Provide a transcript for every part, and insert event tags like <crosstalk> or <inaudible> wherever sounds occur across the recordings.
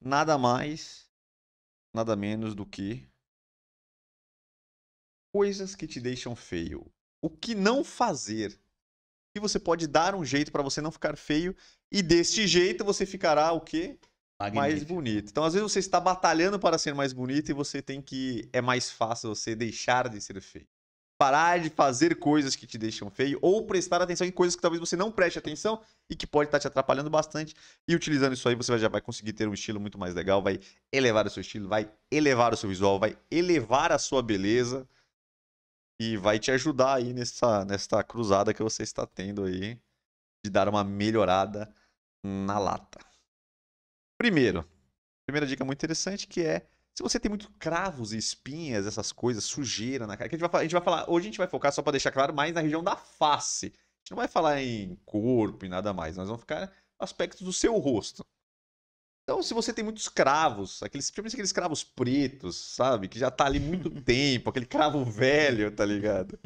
nada mais, nada menos do que coisas que te deixam feio. O que não fazer? Que você pode dar um jeito para você não ficar feio e deste jeito você ficará o quê? Magnífico. Mais bonito. Então, às vezes você está batalhando para ser mais bonito e você tem que é mais fácil você deixar de ser feio parar de fazer coisas que te deixam feio ou prestar atenção em coisas que talvez você não preste atenção e que pode estar tá te atrapalhando bastante. E utilizando isso aí, você já vai conseguir ter um estilo muito mais legal, vai elevar o seu estilo, vai elevar o seu visual, vai elevar a sua beleza e vai te ajudar aí nessa, nessa cruzada que você está tendo aí de dar uma melhorada na lata. Primeiro, primeira dica muito interessante que é se você tem muito cravos e espinhas, essas coisas, sujeira na cara, que a gente, vai, a gente vai falar, hoje a gente vai focar, só para deixar claro, mais na região da face. A gente não vai falar em corpo e nada mais, nós vamos ficar aspectos do seu rosto. Então, se você tem muitos cravos, aqueles, principalmente aqueles cravos pretos, sabe? Que já tá ali muito <laughs> tempo, aquele cravo velho, tá ligado?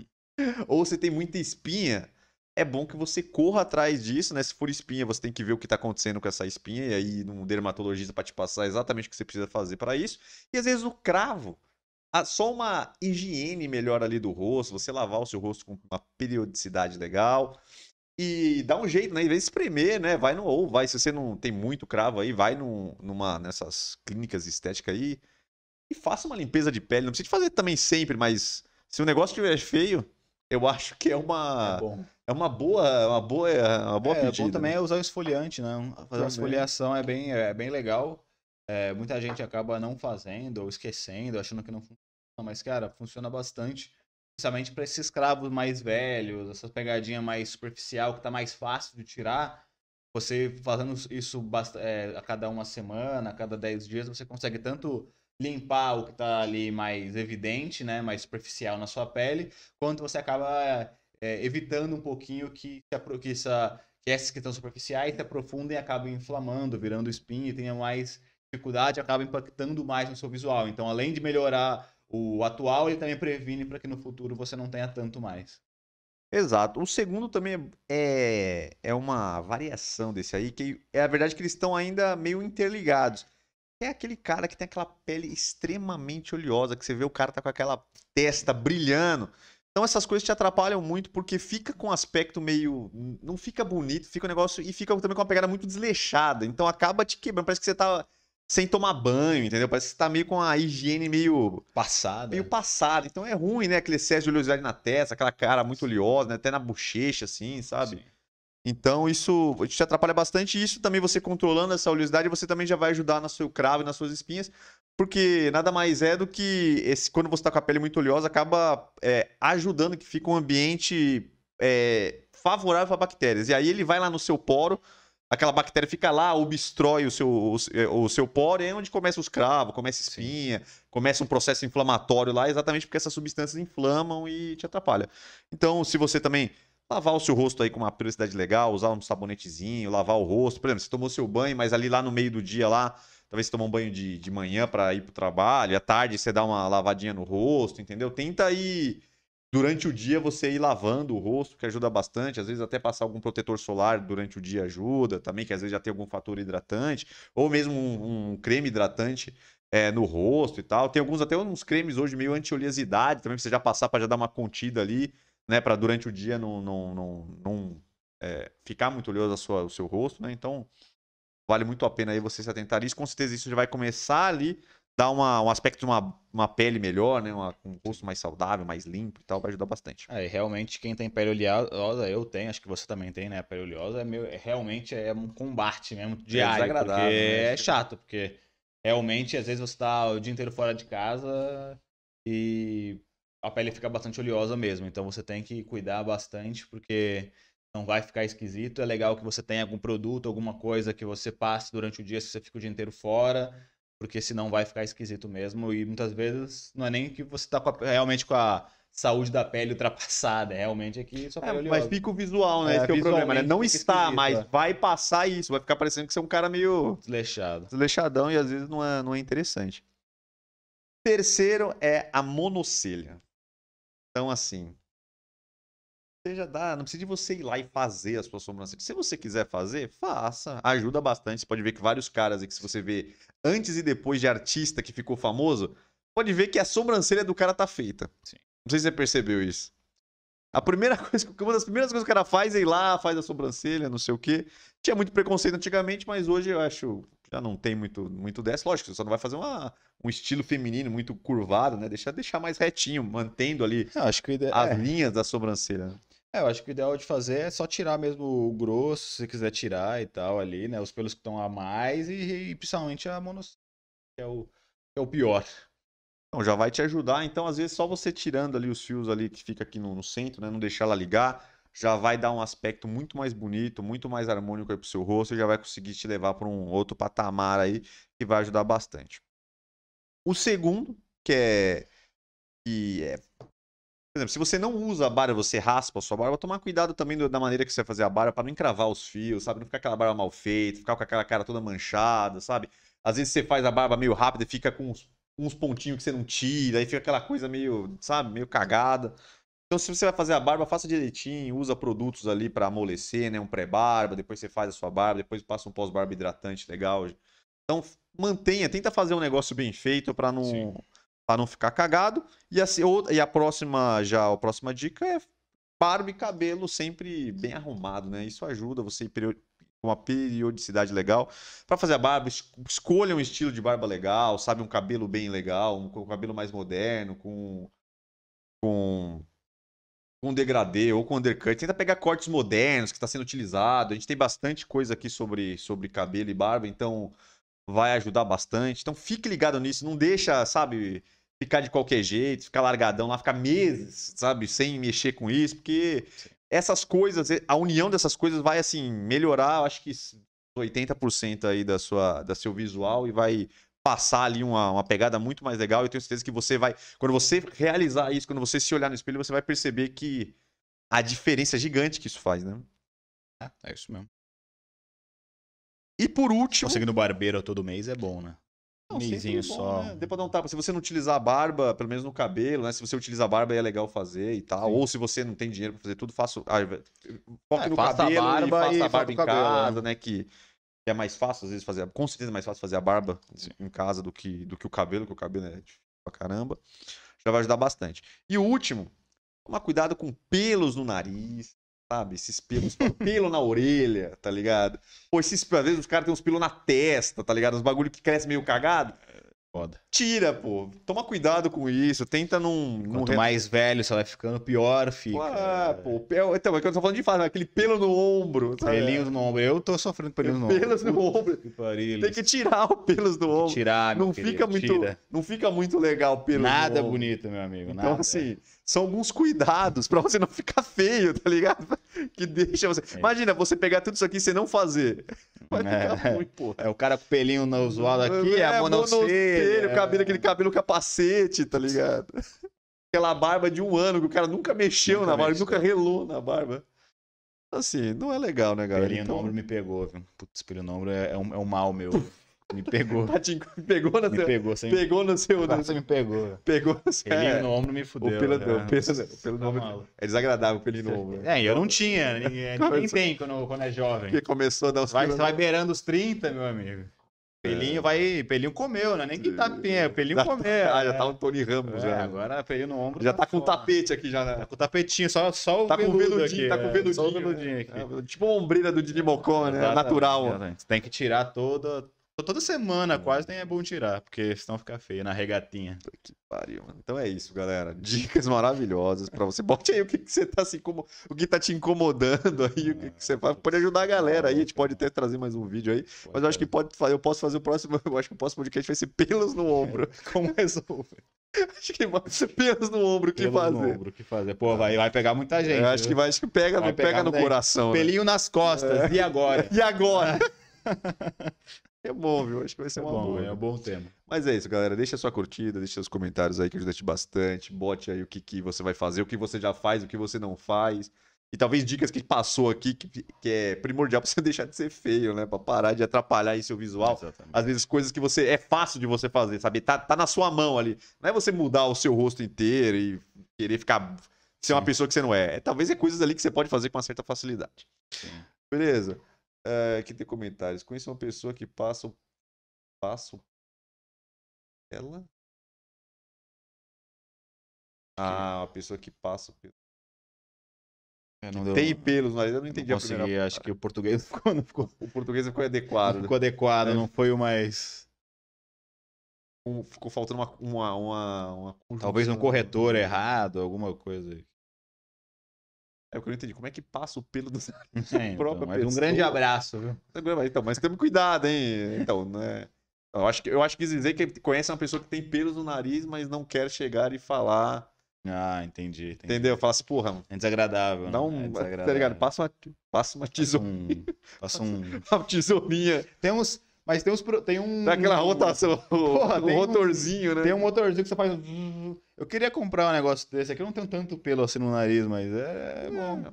Ou você tem muita espinha, é bom que você corra atrás disso, né? Se for espinha, você tem que ver o que está acontecendo com essa espinha e aí um dermatologista para te passar exatamente o que você precisa fazer para isso. E às vezes o cravo, só uma higiene melhor ali do rosto, você lavar o seu rosto com uma periodicidade legal e dá um jeito, né? Em vez de espremer, né? Vai no ou vai se você não tem muito cravo aí, vai num, numa nessas clínicas estéticas aí e faça uma limpeza de pele. Não precisa fazer também sempre, mas se o negócio estiver feio, eu acho que é uma. É bom. É uma boa, uma é boa, uma boa é, é, é pedida. bom também é usar o esfoliante, né? Fazer também. uma esfoliação é bem, é bem legal. É, muita gente acaba não fazendo ou esquecendo, achando que não funciona, mas cara, funciona bastante. Principalmente para esses escravos mais velhos, essas pegadinhas mais superficial que tá mais fácil de tirar. Você fazendo isso é, a cada uma semana, a cada dez dias, você consegue tanto limpar o que está ali mais evidente, né, mais superficial na sua pele, quanto você acaba é, evitando um pouquinho que, que, essa, que essas que estão superficiais se aprofundem e acabam inflamando, virando espinho, e tenha mais dificuldade, acaba impactando mais no seu visual. Então, além de melhorar o atual, ele também previne para que no futuro você não tenha tanto mais. Exato. O segundo também é, é, é uma variação desse aí, que é a verdade que eles estão ainda meio interligados é aquele cara que tem aquela pele extremamente oleosa, que você vê o cara tá com aquela testa brilhando. Então essas coisas te atrapalham muito porque fica com um aspecto meio. Não fica bonito, fica um negócio. E fica também com uma pegada muito desleixada. Então acaba te quebrando. Parece que você tá sem tomar banho, entendeu? Parece que você tá meio com a higiene meio. Passada. Meio né? passada. Então é ruim, né? Aquele excesso de oleosidade na testa, aquela cara muito oleosa, né? até na bochecha, assim, sabe? Sim. Então isso te atrapalha bastante. Isso também você controlando essa oleosidade, você também já vai ajudar no seu cravo e nas suas espinhas, porque nada mais é do que esse, quando você está com a pele muito oleosa, acaba é, ajudando que fica um ambiente é, favorável para bactérias. E aí ele vai lá no seu poro, aquela bactéria fica lá, obstrói o seu, o, o seu poro, e é onde começa os cravos, começa a espinha, começa um processo inflamatório lá, exatamente porque essas substâncias inflamam e te atrapalham. Então, se você também lavar o seu rosto aí com uma periodicidade legal, usar um sabonetezinho, lavar o rosto. Por exemplo, você tomou seu banho, mas ali lá no meio do dia lá, talvez você tomou um banho de, de manhã para ir pro trabalho, à tarde você dá uma lavadinha no rosto, entendeu? Tenta aí durante o dia você ir lavando o rosto, que ajuda bastante, às vezes até passar algum protetor solar durante o dia ajuda também, que às vezes já tem algum fator hidratante, ou mesmo um, um creme hidratante é, no rosto e tal. Tem alguns até uns cremes hoje meio anti-oleosidade também, pra você já passar para já dar uma contida ali né, para durante o dia não, não, não, não é, ficar muito oleoso a sua, o seu rosto, né? Então, vale muito a pena aí você se atentar isso. Com certeza isso já vai começar ali, dar uma, um aspecto de uma, uma pele melhor, né? Uma, um rosto mais saudável, mais limpo e tal, vai ajudar bastante. É, realmente quem tem pele oleosa, eu tenho, acho que você também tem, né? A pele oleosa é meio, é, realmente é um combate mesmo é diário. É desagradável. Né? É chato, porque realmente às vezes você tá o dia inteiro fora de casa e a pele fica bastante oleosa mesmo. Então você tem que cuidar bastante, porque não vai ficar esquisito. É legal que você tenha algum produto, alguma coisa que você passe durante o dia se você fica o dia inteiro fora, porque senão vai ficar esquisito mesmo. E muitas vezes não é nem que você está realmente com a saúde da pele <laughs> ultrapassada. É realmente é que só é, é oleosa. Mas fica o visual, né? É, Esse é o problema, né? Não está, esquisito, mas é. vai passar isso. Vai ficar parecendo que você é um cara meio. Desleixado. Desleixadão e às vezes não é, não é interessante. Terceiro é a monocelha. Então, assim, seja dá, não precisa de você ir lá e fazer a sua sobrancelha. Se você quiser fazer, faça. Ajuda bastante. Você pode ver que vários caras aí que se você vê antes e depois de artista que ficou famoso, pode ver que a sobrancelha do cara tá feita. Sim. Não sei se você percebeu isso. A primeira <laughs> coisa, uma das primeiras coisas que o cara faz é ir lá, faz a sobrancelha, não sei o quê. Tinha muito preconceito antigamente, mas hoje eu acho já tá? não tem muito, muito dessa. Lógico, você só não vai fazer uma, um estilo feminino muito curvado, né? Deixar, deixar mais retinho, mantendo ali é, acho que ide... as é. linhas da sobrancelha. Né? É, eu acho que o ideal de fazer é só tirar mesmo o grosso, se quiser tirar e tal ali, né? Os pelos que estão a mais e, e principalmente a monocelha, que é o, é o pior. Então, já vai te ajudar. Então, às vezes, só você tirando ali os fios ali que fica aqui no, no centro, né? Não deixar ela ligar já vai dar um aspecto muito mais bonito, muito mais harmônico aí pro seu rosto e já vai conseguir te levar para um outro patamar aí que vai ajudar bastante. O segundo, que é. Que é por exemplo, se você não usa a barba, você raspa a sua barba, tomar cuidado também da maneira que você vai fazer a barba para não encravar os fios, sabe? Não ficar aquela barba mal feita, ficar com aquela cara toda manchada, sabe? Às vezes você faz a barba meio rápida e fica com uns, uns pontinhos que você não tira, aí fica aquela coisa meio, sabe, meio cagada. Então, se você vai fazer a barba, faça direitinho, usa produtos ali para amolecer, né? Um pré-barba, depois você faz a sua barba, depois passa um pós-barba hidratante legal. Então, mantenha, tenta fazer um negócio bem feito para não para pra não ficar cagado. E a, e a próxima já, a próxima dica é barba e cabelo sempre bem arrumado, né? Isso ajuda você com uma periodicidade legal. Para fazer a barba, escolha um estilo de barba legal, sabe? Um cabelo bem legal, um, um cabelo mais moderno, com. com com degradê ou com undercut. Tenta pegar cortes modernos que está sendo utilizado. A gente tem bastante coisa aqui sobre, sobre cabelo e barba, então vai ajudar bastante. Então fique ligado nisso, não deixa, sabe, ficar de qualquer jeito, ficar largadão lá, ficar meses, sabe, sem mexer com isso, porque essas coisas, a união dessas coisas vai, assim, melhorar, acho que 80% aí da sua, da seu visual e vai passar ali uma, uma pegada muito mais legal. Eu tenho certeza que você vai, quando você realizar isso, quando você se olhar no espelho, você vai perceber que a diferença gigante que isso faz, né? É, é isso mesmo. E por último. Conseguindo barbeiro todo mês é bom, né? Não, é só. Né? Dê pra um tapa. Se você não utilizar a barba, pelo menos no cabelo, né? Se você utilizar a barba, é legal fazer e tal. Sim. Ou se você não tem dinheiro pra fazer tudo, faça. Ah, é, no cabelo a barba e faça a barba em casa, né? né? Que é mais fácil, às vezes, fazer. Com certeza é mais fácil fazer a barba Sim. em casa do que, do que o cabelo, que o cabelo é pra caramba. Já vai ajudar bastante. E o último, tomar cuidado com pelos no nariz, sabe? Esses pelos, <laughs> pelo na orelha, tá ligado? Pô, esses, às vezes os caras têm uns pelos na testa, tá ligado? Uns bagulho que cresce meio cagado. Foda. Tira, pô. Toma cuidado com isso. Tenta não. Quanto mais velho você vai ficando, pior fica. Ah, pô. Então, é que eu tô falando de fase, né? aquele pelo no ombro. Pelinhos no ombro. Eu tô sofrendo pelinho no pelos ombro. Pelos no ombro. Que Tem que tirar o pelos do ombro. Tirar, meu Não querido, fica muito, tira. Não fica muito legal pelo Nada no ombro. bonito, meu amigo. Então, assim. É são alguns cuidados para você não ficar feio, tá ligado? <laughs> Que deixa você. É. Imagina você pegar tudo isso aqui e você não fazer. <laughs> Vai é. ficar ruim, pô. É o cara com o pelinho na zoado aqui, é, a monocelha, o cabelo, aquele cabelo capacete, tá ligado? <laughs> Aquela barba de um ano que o cara nunca mexeu nunca na barba, mexeu. nunca relou na barba. Assim, não é legal, né, galera? Pelinho então... no ombro me pegou, viu? Putz, pelinho no ombro é, é um, é um mal meu. Me pegou. <laughs> pegou na me seu, pegou, sem... pegou no seu. Você me pegou. Pegou no seu. Pelinho é. no ombro me fudeu. O pelo, né? o pelo, pelo tá ombro, é desagradável o pelinho no né? ombro. É, eu não tinha. Ninguém, <laughs> ninguém tem quando, quando é jovem. Porque começou a dar os vai, Você vai beirando os 30, meu amigo. É. Pelinho vai. Pelinho comeu, né? Nem que tá é. Pelinho tá- comeu. <laughs> Ah, já né? tá o um Tony Ramos, é, já. Agora pelinho no ombro. Já tá, tá com o tapete aqui já, né? Tá com o tapetinho, só, só o tá veludinho, Tá com o veludinho. Só o veludinho aqui. É, tipo a ombreira do Didi Mocó, né? Natural. Tem que tirar toda, Toda semana quase nem é bom tirar, porque senão fica feio na regatinha. Que pariu, mano. Então é isso, galera. <laughs> Dicas maravilhosas para você. Bote aí o que, que você tá se incomod... o que tá te incomodando aí, o que, que você faz. Pode ajudar a galera aí. A gente pode até trazer mais um vídeo aí. Mas eu acho que pode fazer, eu posso fazer o próximo. <laughs> Eu acho que o próximo podcast vai ser pelos no ombro. <laughs> Como resolver? Acho que vai ser pelos no ombro, o que pelos fazer? No ombro, que fazer? Pô, ah. vai, vai pegar muita é, gente. Eu acho que vai, acho que pega, vai pega no coração. Né? Pelinho né? nas costas, é. e agora? E agora? É bom, viu? Acho que vai ser é uma bom, boa. É um né? bom tema. Mas é isso, galera. Deixa sua curtida, deixa seus comentários aí que ajuda bastante. Bote aí o que, que você vai fazer, o que você já faz, o que você não faz. E talvez dicas que passou aqui, que, que é primordial <laughs> pra você deixar de ser feio, né? Pra parar de atrapalhar aí seu visual. Exatamente. Às vezes coisas que você é fácil de você fazer, sabe? Tá, tá na sua mão ali. Não é você mudar o seu rosto inteiro e querer ficar ser uma pessoa que você não é. é. Talvez é coisas ali que você pode fazer com uma certa facilidade. Sim. Beleza? É, eh, aqui tem comentários. Conheço uma pessoa que passa. Passo. Ela? Ah, uma pessoa que passa pelo. É, tem pelos mas eu não entendi não consegui, a primeira acho que o português <laughs> ficou, não ficou... O português ficou adequado. Não né? ficou adequado, é. não foi o mais... ficou faltando uma... uma, uma, uma Talvez um né? corretor errado, alguma coisa que eu não entender como é que passa o pelo do <laughs> é, próprio então, Um grande abraço, viu? Então, mas temos cuidado, hein? Então, né? Eu acho que eu acho que dizer que conhece uma pessoa que tem pelos no nariz, mas não quer chegar e falar. Ah, entendi. entendi. Entendeu? Fala assim, porra. É desagradável. Dá né? um, é desagradável. É, tá ligado? Passa uma, passa uma tesourinha. Passa um. Passa um... uma tesourinha. Tem uns. Mas tem uns. Tem um. Daquela rotação. Porra, um, rotorzinho, um, né? Tem um motorzinho que você faz. Eu queria comprar um negócio desse. Aqui eu não tenho tanto pelo assim no nariz, mas é, é bom.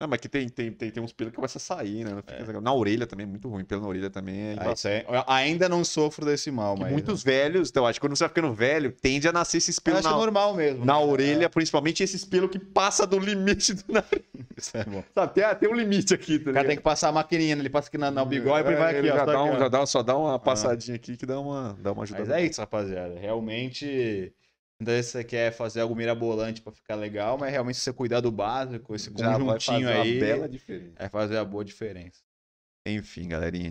Não, mas que tem, tem, tem, tem uns pelos que começa a sair, né? É. Na orelha também é muito ruim, pelo na orelha também é. Ah, é... Eu ainda não sofro desse mal, que mas. Muitos velhos, então, acho que quando você vai ficando velho, tende a nascer esses pelos. Eu na... normal mesmo. Na né? orelha, é. principalmente esses pelos que passa do limite do nariz. <laughs> Isso é bom. Sabe, tem, tem um limite aqui, tá O cara tem que passar a maquininha, né? ele passa aqui na, na é, bigode e vai tá aqui, ó, já, dá um, já dá, só dá uma ah. passadinha ah. aqui que dá uma, dá uma ajuda. Mas é isso, rapaziada. Realmente. Então, você quer fazer algo mirabolante para ficar legal, mas realmente se você cuidar do básico, esse Já conjuntinho vai fazer aí. Uma bela diferença. É fazer a boa diferença. Enfim, galerinha.